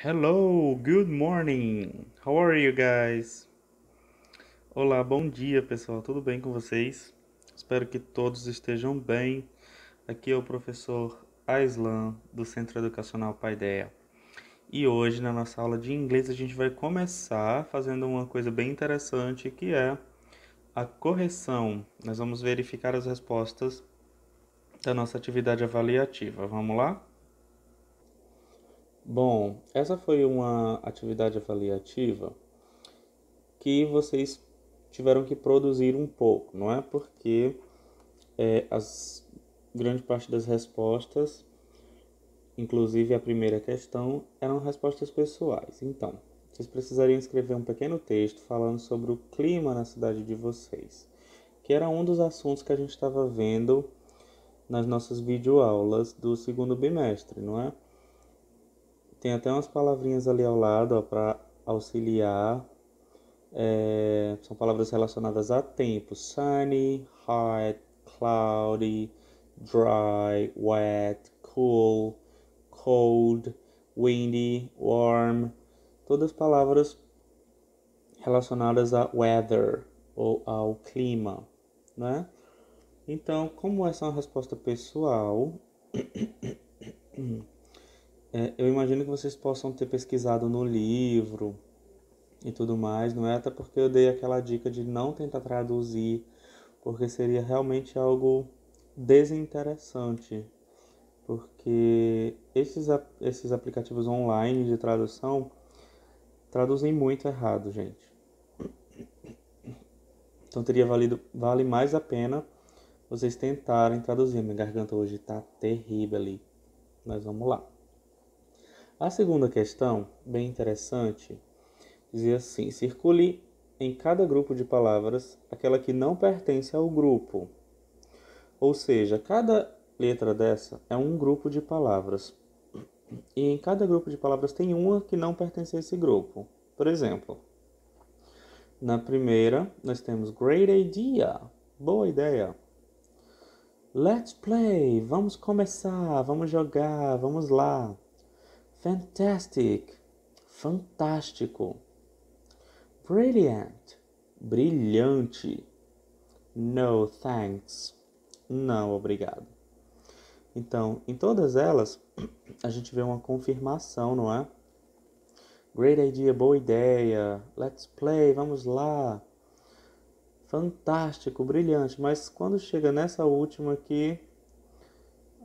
Hello, good morning. How are you guys? Olá, bom dia, pessoal. Tudo bem com vocês? Espero que todos estejam bem. Aqui é o professor Aislan do Centro Educacional Paideia. E hoje na nossa aula de inglês a gente vai começar fazendo uma coisa bem interessante que é a correção. Nós vamos verificar as respostas da nossa atividade avaliativa. Vamos lá? Bom, essa foi uma atividade avaliativa que vocês tiveram que produzir um pouco, não é? Porque é, as grande parte das respostas, inclusive a primeira questão, eram respostas pessoais. Então, vocês precisariam escrever um pequeno texto falando sobre o clima na cidade de vocês, que era um dos assuntos que a gente estava vendo nas nossas videoaulas do segundo bimestre, não é? Tem até umas palavrinhas ali ao lado para auxiliar. É, são palavras relacionadas a tempo: sunny, hot, cloudy, dry, wet, cool, cold, windy, warm. Todas palavras relacionadas a weather ou ao clima, né? Então, como essa é uma resposta pessoal, É, eu imagino que vocês possam ter pesquisado no livro e tudo mais, não é? Até porque eu dei aquela dica de não tentar traduzir, porque seria realmente algo desinteressante. Porque esses, esses aplicativos online de tradução traduzem muito errado, gente. Então teria valido, vale mais a pena vocês tentarem traduzir. Minha garganta hoje tá terrível ali. Mas vamos lá. A segunda questão, bem interessante, dizia assim: circule em cada grupo de palavras aquela que não pertence ao grupo. Ou seja, cada letra dessa é um grupo de palavras. E em cada grupo de palavras tem uma que não pertence a esse grupo. Por exemplo, na primeira nós temos great idea, boa ideia. Let's play, vamos começar, vamos jogar, vamos lá. Fantastic, fantástico. Brilliant, brilhante. No thanks, não obrigado. Então, em todas elas, a gente vê uma confirmação, não é? Great idea, boa ideia. Let's play, vamos lá. Fantástico, brilhante. Mas quando chega nessa última aqui,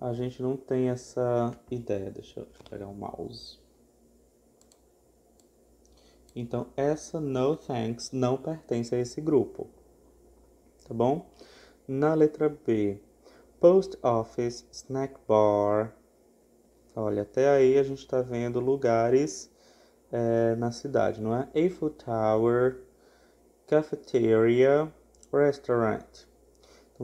a gente não tem essa ideia. Deixa eu pegar o um mouse. Então, essa no thanks não pertence a esse grupo. Tá bom? Na letra B, post office, snack bar. Olha, até aí a gente está vendo lugares é, na cidade, não é? Eiffel Tower, cafeteria, restaurant.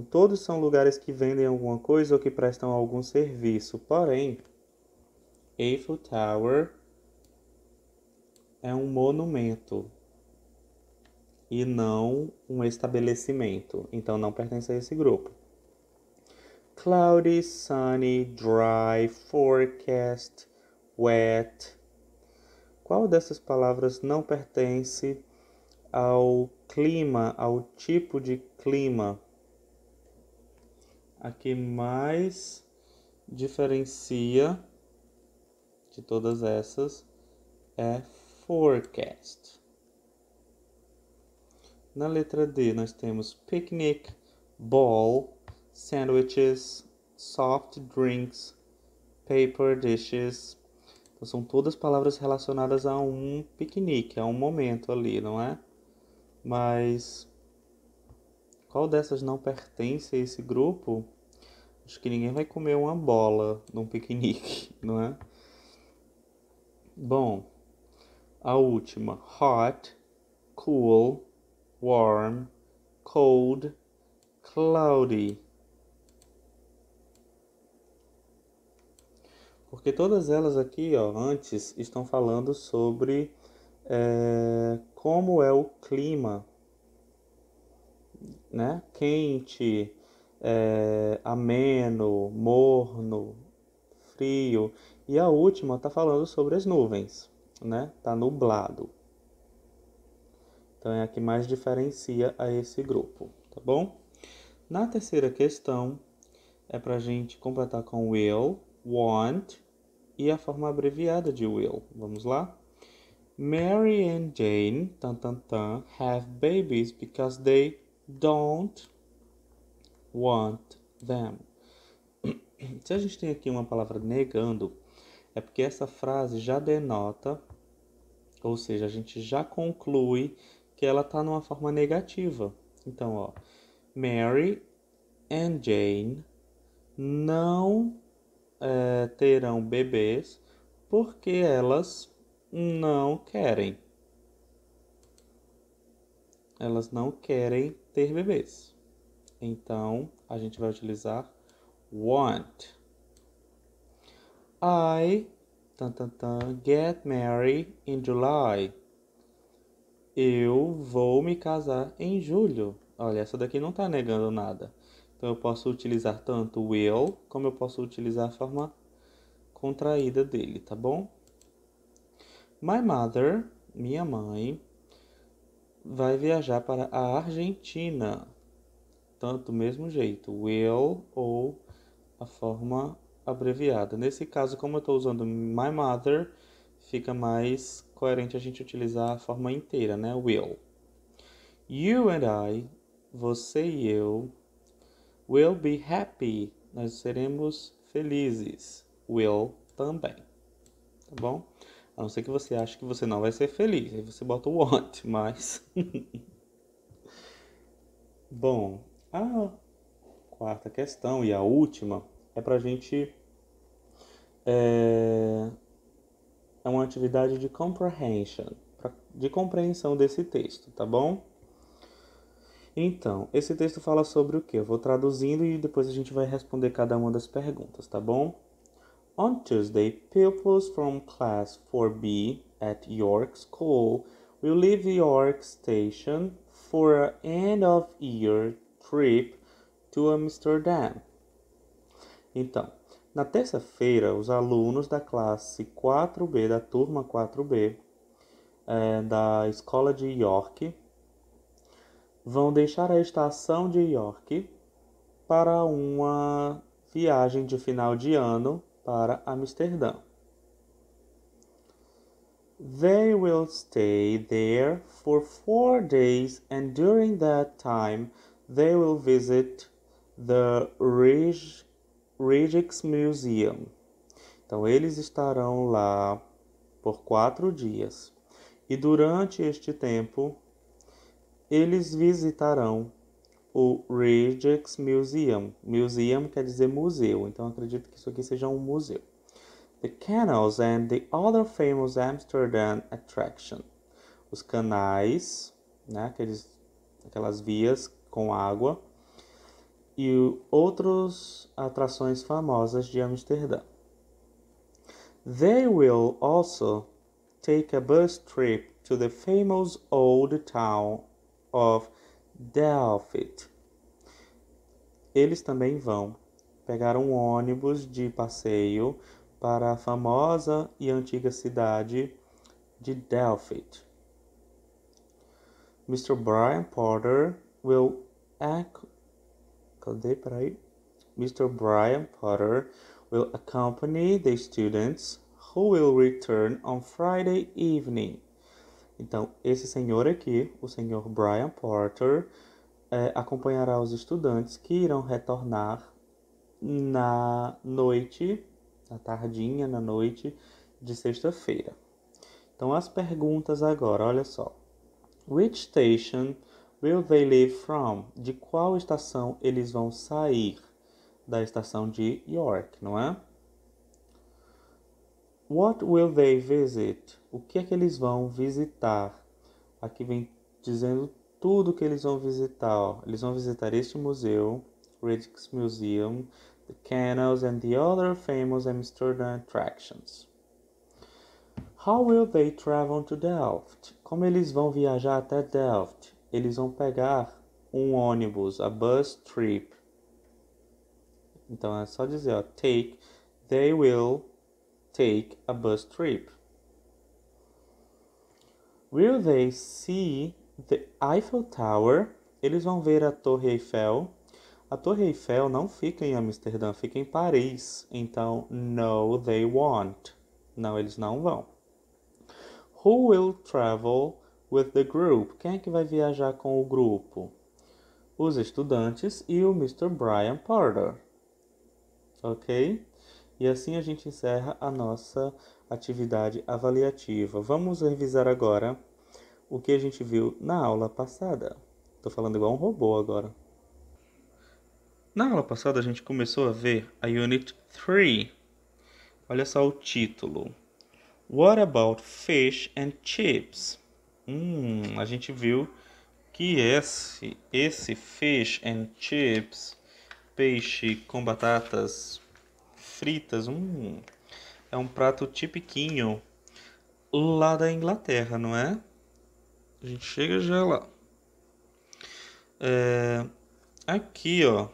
Todos são lugares que vendem alguma coisa ou que prestam algum serviço. Porém, Eiffel Tower é um monumento e não um estabelecimento. Então não pertence a esse grupo. Cloudy, sunny, dry, forecast, wet. Qual dessas palavras não pertence ao clima, ao tipo de clima? a que mais diferencia de todas essas é forecast. Na letra D, nós temos picnic, ball, sandwiches, soft drinks, paper dishes. Então, são todas palavras relacionadas a um piquenique, a um momento ali, não é? Mas qual dessas não pertence a esse grupo? Acho que ninguém vai comer uma bola num piquenique, não é? Bom, a última: hot, cool, warm, cold, cloudy. Porque todas elas aqui, ó, antes estão falando sobre é, como é o clima, né? Quente, é, ameno, morno, frio. E a última está falando sobre as nuvens, né? Está nublado. Então é a que mais diferencia a esse grupo, tá bom? Na terceira questão é para a gente completar com will, want e a forma abreviada de will. Vamos lá? Mary and Jane, tan tan tan, have babies because they don't want them. Se a gente tem aqui uma palavra negando, é porque essa frase já denota, ou seja, a gente já conclui que ela está numa forma negativa. Então, ó, Mary and Jane não é, terão bebês porque elas não querem. Elas não querem ter bebês. Então, a gente vai utilizar want. I tan, tan, tan, get married in July. Eu vou me casar em julho. Olha, essa daqui não está negando nada. Então, eu posso utilizar tanto will, como eu posso utilizar a forma contraída dele, tá bom? My mother, minha mãe, vai viajar para a Argentina tanto do mesmo jeito, will ou a forma abreviada. Nesse caso, como eu estou usando my mother, fica mais coerente a gente utilizar a forma inteira, né? Will. You and I, você e eu, will be happy. Nós seremos felizes. Will também. Tá bom? A não ser que você ache que você não vai ser feliz. Aí você bota o want, mas. bom, a quarta questão e a última é para a gente. É, é uma atividade de comprehension, de compreensão desse texto, tá bom? Então, esse texto fala sobre o que? Eu vou traduzindo e depois a gente vai responder cada uma das perguntas, tá bom? On Tuesday, pupils from class 4B at York School will leave York Station for an end of year trip to Amsterdam. Então, na terça-feira, os alunos da classe 4B, da turma 4B, é, da escola de York, vão deixar a estação de York para uma viagem de final de ano para Amsterdã. They will stay there for four days, and during that time They will visit the Regix Museum. Então, eles estarão lá por quatro dias. E durante este tempo, eles visitarão o Rijksmuseum. Museum. Museum quer dizer museu, então acredito que isso aqui seja um museu. The canals and the other famous Amsterdam attraction. Os canais, né, aqueles, aquelas vias com água e outras atrações famosas de Amsterdã. They will also take a bus trip to the famous old town of Delft. Eles também vão pegar um ônibus de passeio para a famosa e antiga cidade de Delft. Mr. Brian Porter will Mr. Brian Potter will accompany the students who will return on Friday evening. Então, esse senhor aqui, o senhor Brian Porter, é, acompanhará os estudantes que irão retornar na noite, na tardinha, na noite de sexta-feira. Então, as perguntas agora, olha só. Which station Will they leave from? De qual estação eles vão sair? Da estação de York, não é? What will they visit? O que é que eles vão visitar? Aqui vem dizendo tudo que eles vão visitar. Ó. Eles vão visitar este museu, Riddick's Museum, the canals and the other famous Amsterdam attractions. How will they travel to Delft? Como eles vão viajar até Delft? eles vão pegar um ônibus, a bus trip. Então é só dizer, ó, take, they will take a bus trip. Will they see the Eiffel Tower? Eles vão ver a Torre Eiffel. A Torre Eiffel não fica em Amsterdã, fica em Paris. Então, no, they won't. Não, eles não vão. Who will travel with the group. Quem é que vai viajar com o grupo? Os estudantes e o Mr. Brian Porter. Ok? E assim a gente encerra a nossa atividade avaliativa. Vamos revisar agora o que a gente viu na aula passada. Estou falando igual um robô agora. Na aula passada a gente começou a ver a Unit 3. Olha só o título. What about fish and chips? Hum, a gente viu que esse, esse fish and chips, peixe com batatas fritas, hum, é um prato tipiquinho lá da Inglaterra, não é? A gente chega já lá. É, aqui, ó,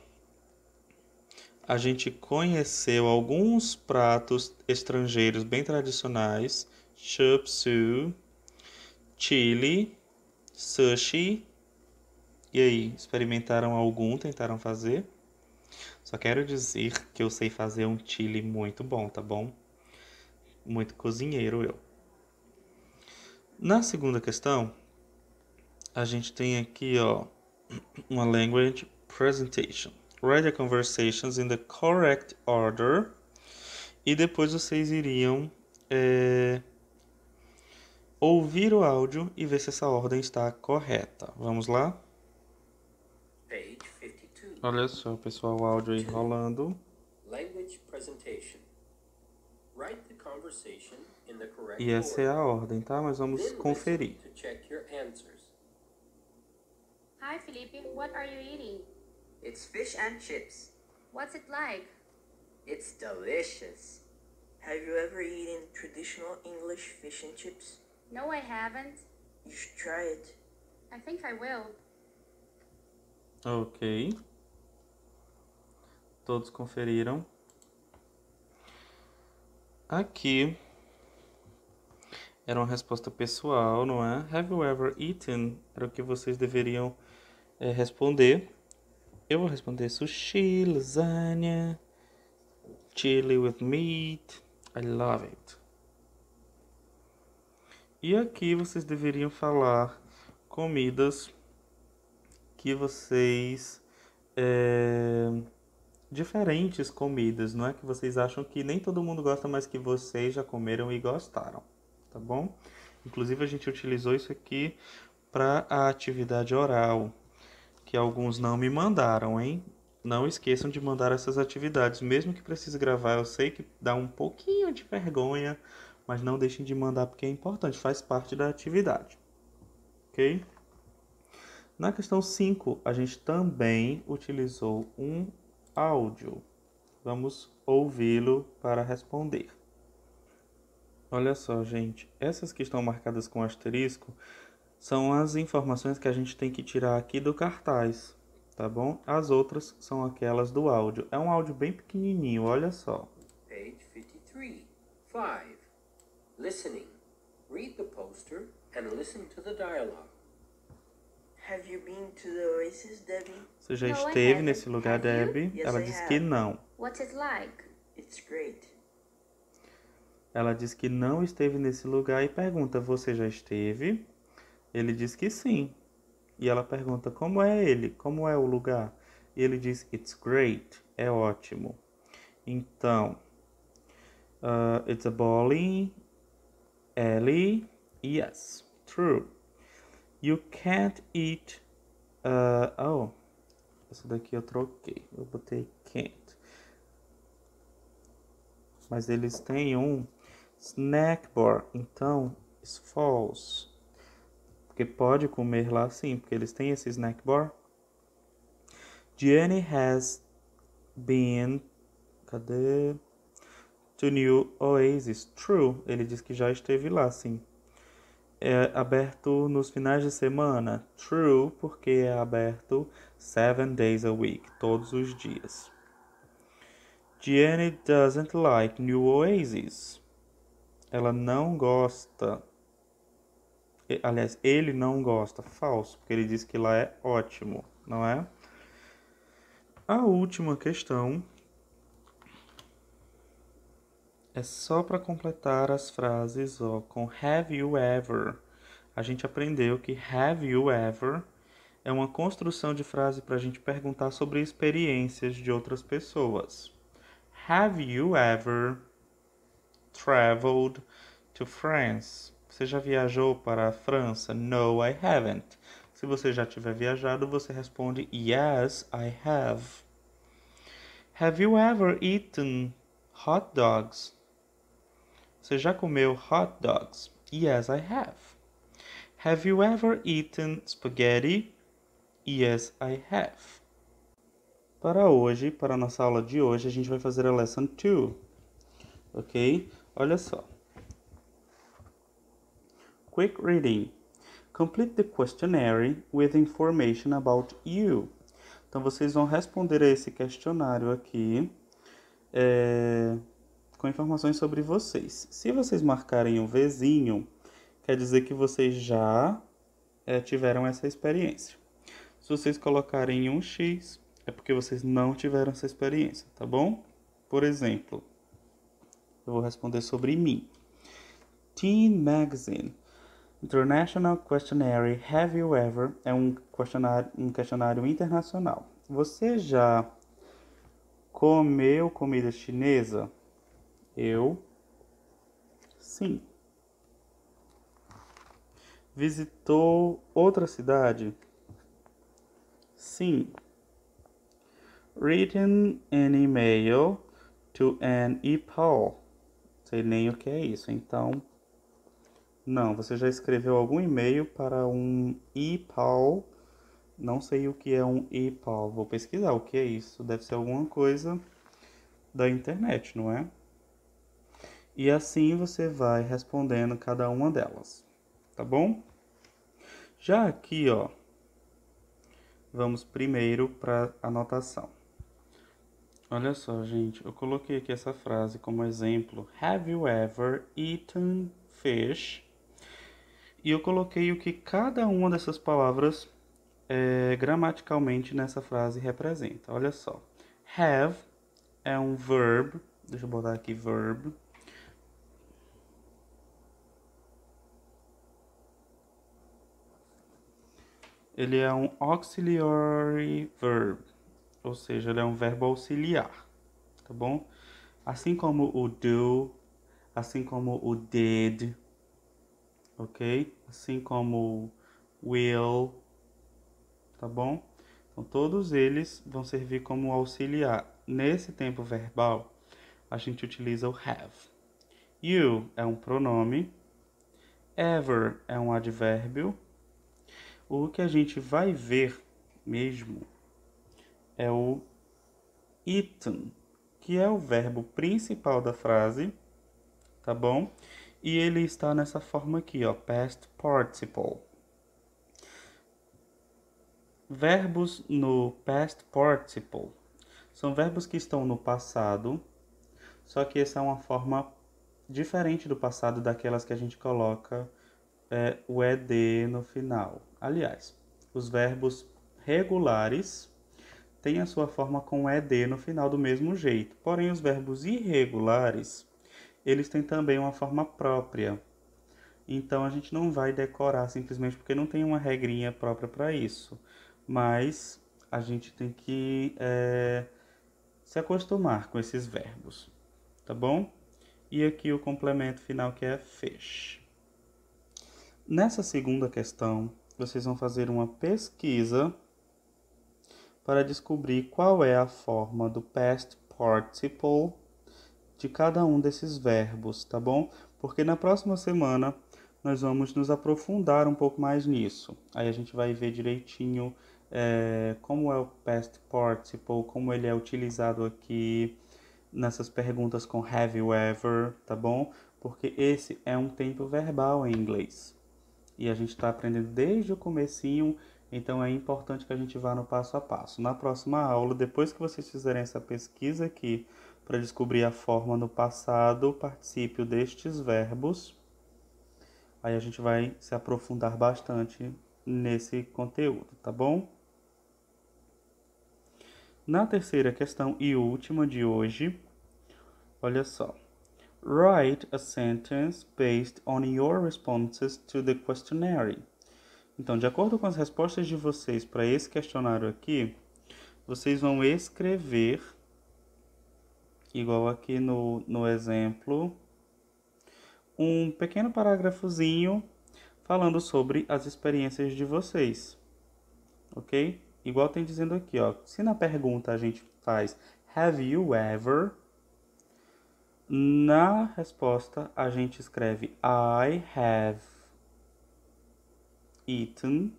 a gente conheceu alguns pratos estrangeiros bem tradicionais, chup soup, chili, sushi. E aí, experimentaram algum, tentaram fazer? Só quero dizer que eu sei fazer um chili muito bom, tá bom? Muito cozinheiro eu. Na segunda questão, a gente tem aqui, ó, uma language presentation. Write the conversations in the correct order. E depois vocês iriam é, ouvir o áudio e ver se essa ordem está correta. Vamos lá? Olha só, pessoal, o áudio aí rolando. E essa é a ordem, tá? Mas vamos conferir. Hi Felipe, what are you eating? It's fish and chips. What's it like? It's delicious. Have you ever eaten traditional English fish and chips? No, I haven't. You should try it. I think I will. Ok. Todos conferiram. Aqui era uma resposta pessoal, não é? Have you ever eaten? Era o que vocês deveriam é, responder. Eu vou responder sushi, lasanha, chili with meat. I love it. E aqui vocês deveriam falar comidas que vocês. É, diferentes comidas, não é? Que vocês acham que nem todo mundo gosta, mas que vocês já comeram e gostaram, tá bom? Inclusive a gente utilizou isso aqui para a atividade oral, que alguns não me mandaram, hein? Não esqueçam de mandar essas atividades, mesmo que precise gravar, eu sei que dá um pouquinho de vergonha, mas não deixem de mandar porque é importante, faz parte da atividade. Ok? Na questão 5, a gente também utilizou um áudio. Vamos ouvi-lo para responder. Olha só, gente, essas que estão marcadas com asterisco são as informações que a gente tem que tirar aqui do cartaz, tá bom? As outras são aquelas do áudio. É um áudio bem pequenininho, olha só. Page 53. 5. Listening. Read the poster and listen to the dialogue. Have you been to the Oasis, Debbie? Você já esteve nesse lugar, Debbie? Yes, Ela diz que não. What's it like? It's great. Ela diz que não esteve nesse lugar e pergunta: Você já esteve? Ele diz que sim. E ela pergunta: Como é ele? Como é o lugar? E ele diz: It's great. É ótimo. Então, uh, it's a bowling Ellie, yes, true. You can't eat. Uh, oh, essa daqui eu troquei. Eu botei can't. Mas eles têm um snack bar. Então, it's é false. Porque pode comer lá sim, porque eles têm esse snack bar. Jenny has been. Cadê? to New Oasis. True, ele diz que já esteve lá, sim. É aberto nos finais de semana. True, porque é aberto seven days a week, todos os dias. Jenny doesn't like New Oasis. Ela não gosta. Aliás, ele não gosta. Falso, porque ele diz que lá é ótimo, não é? A última questão é só para completar as frases ó, com have you ever. A gente aprendeu que have you ever é uma construção de frase para a gente perguntar sobre experiências de outras pessoas. Have you ever traveled to France? Você já viajou para a França? No, I haven't. Se você já tiver viajado, você responde Yes, I have. Have you ever eaten hot dogs? Você já comeu hot dogs? Yes, I have. Have you ever eaten spaghetti? Yes, I have. Para hoje, para a nossa aula de hoje, a gente vai fazer a lesson 2. Ok? Olha só. Quick reading. Complete the questionnaire with information about you. Então, vocês vão responder a esse questionário aqui. É com informações sobre vocês. Se vocês marcarem um vizinho, quer dizer que vocês já é, tiveram essa experiência. Se vocês colocarem um X, é porque vocês não tiveram essa experiência, tá bom? Por exemplo, eu vou responder sobre mim. Teen Magazine International Questionnaire Have You Ever é um questionário, um questionário internacional. Você já comeu comida chinesa? Eu sim. Visitou outra cidade? Sim. Written an email to an e Sei nem o que é isso, então. Não, você já escreveu algum e-mail para um e Não sei o que é um e Vou pesquisar o que é isso. Deve ser alguma coisa da internet, não é? e assim você vai respondendo cada uma delas, tá bom? Já aqui, ó, vamos primeiro para a anotação. Olha só, gente, eu coloquei aqui essa frase como exemplo: Have you ever eaten fish? E eu coloquei o que cada uma dessas palavras é, gramaticalmente nessa frase representa. Olha só. Have é um verbo, deixa eu botar aqui verbo ele é um auxiliary verb, ou seja, ele é um verbo auxiliar, tá bom? Assim como o do, assim como o did, ok? Assim como will, tá bom? Então todos eles vão servir como auxiliar. Nesse tempo verbal, a gente utiliza o have. You é um pronome, ever é um advérbio o que a gente vai ver mesmo é o item, que é o verbo principal da frase, tá bom? E ele está nessa forma aqui, ó, past participle. Verbos no past participle são verbos que estão no passado, só que essa é uma forma diferente do passado daquelas que a gente coloca é, o ed no final. Aliás, os verbos regulares têm a sua forma com ed no final do mesmo jeito. Porém, os verbos irregulares, eles têm também uma forma própria. Então, a gente não vai decorar simplesmente porque não tem uma regrinha própria para isso. Mas a gente tem que é, se acostumar com esses verbos, tá bom? E aqui o complemento final que é fez. Nessa segunda questão, vocês vão fazer uma pesquisa para descobrir qual é a forma do past participle de cada um desses verbos, tá bom? Porque na próxima semana nós vamos nos aprofundar um pouco mais nisso. Aí a gente vai ver direitinho é, como é o past participle, como ele é utilizado aqui nessas perguntas com have you ever, tá bom? Porque esse é um tempo verbal em inglês e a gente está aprendendo desde o comecinho, então é importante que a gente vá no passo a passo. Na próxima aula, depois que vocês fizerem essa pesquisa aqui para descobrir a forma no passado, particípio destes verbos, aí a gente vai se aprofundar bastante nesse conteúdo, tá bom? Na terceira questão e última de hoje, olha só. Write a sentence based on your responses to the questionnaire. Então, de acordo com as respostas de vocês para esse questionário aqui, vocês vão escrever, igual aqui no, no exemplo, um pequeno parágrafozinho falando sobre as experiências de vocês. Ok? Igual tem dizendo aqui, ó. Se na pergunta a gente faz Have you ever? Na resposta, a gente escreve I have eaten,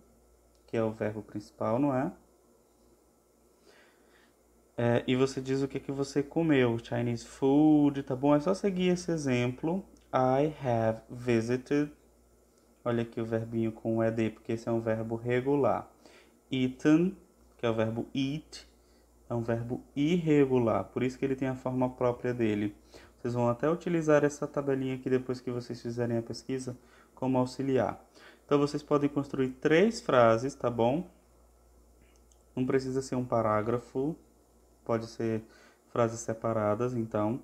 que é o verbo principal, não é? é e você diz o que, que você comeu, Chinese food, tá bom? É só seguir esse exemplo. I have visited. Olha aqui o verbinho com o ed, porque esse é um verbo regular. Eaten, que é o verbo eat, é um verbo irregular, por isso que ele tem a forma própria dele. Vocês vão até utilizar essa tabelinha aqui depois que vocês fizerem a pesquisa como auxiliar. Então vocês podem construir três frases, tá bom? Não precisa ser um parágrafo, pode ser frases separadas, então.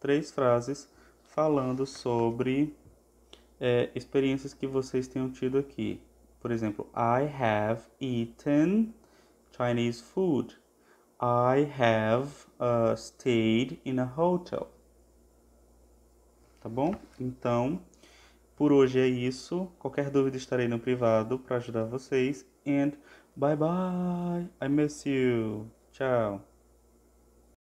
Três frases falando sobre é, experiências que vocês tenham tido aqui. Por exemplo, I have eaten Chinese food. I have uh, stayed in a hotel tá bom? Então, por hoje é isso. Qualquer dúvida estarei no privado para ajudar vocês. And bye bye. I miss you. Tchau.